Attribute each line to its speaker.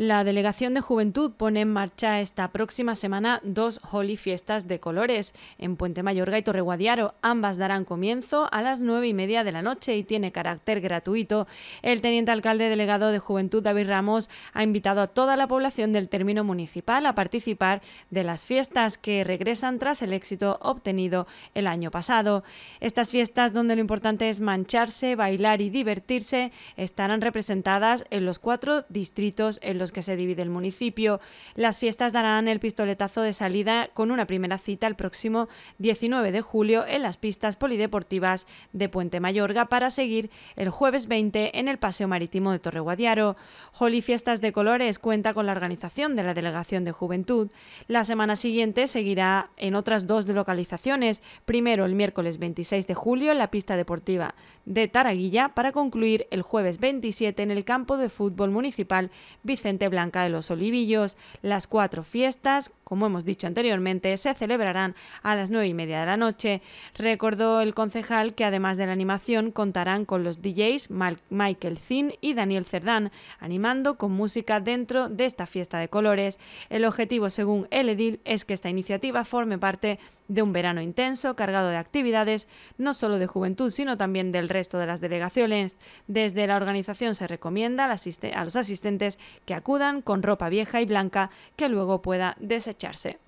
Speaker 1: La Delegación de Juventud pone en marcha esta próxima semana dos Holy Fiestas de Colores en Puente Mayorga y Torreguadiaro. Ambas darán comienzo a las nueve y media de la noche y tiene carácter gratuito. El teniente alcalde delegado de Juventud, David Ramos, ha invitado a toda la población del término municipal a participar de las fiestas que regresan tras el éxito obtenido el año pasado. Estas fiestas, donde lo importante es mancharse, bailar y divertirse, estarán representadas en los cuatro distritos en los pues, que se divide el municipio. Las fiestas darán el pistoletazo de salida con una primera cita el próximo 19 de julio en las pistas polideportivas de Puente Mayorga para seguir el jueves 20 en el Paseo Marítimo de Torreguadiaro. Guadiaro. Fiestas de Colores cuenta con la organización de la Delegación de Juventud. La semana siguiente seguirá en otras dos localizaciones. Primero el miércoles 26 de julio en la pista deportiva de Taraguilla para concluir el jueves 27 en el campo de fútbol municipal Vicente Blanca de los Olivillos. Las cuatro fiestas, como hemos dicho anteriormente, se celebrarán a las nueve y media de la noche. Recordó el concejal que además de la animación contarán con los DJs Michael Zinn y Daniel Cerdán, animando con música dentro de esta fiesta de colores. El objetivo, según el edil, es que esta iniciativa forme parte de un verano intenso cargado de actividades, no solo de juventud, sino también del resto de las delegaciones. Desde la organización se recomienda a los asistentes que acudan con ropa vieja y blanca que luego pueda desecharse.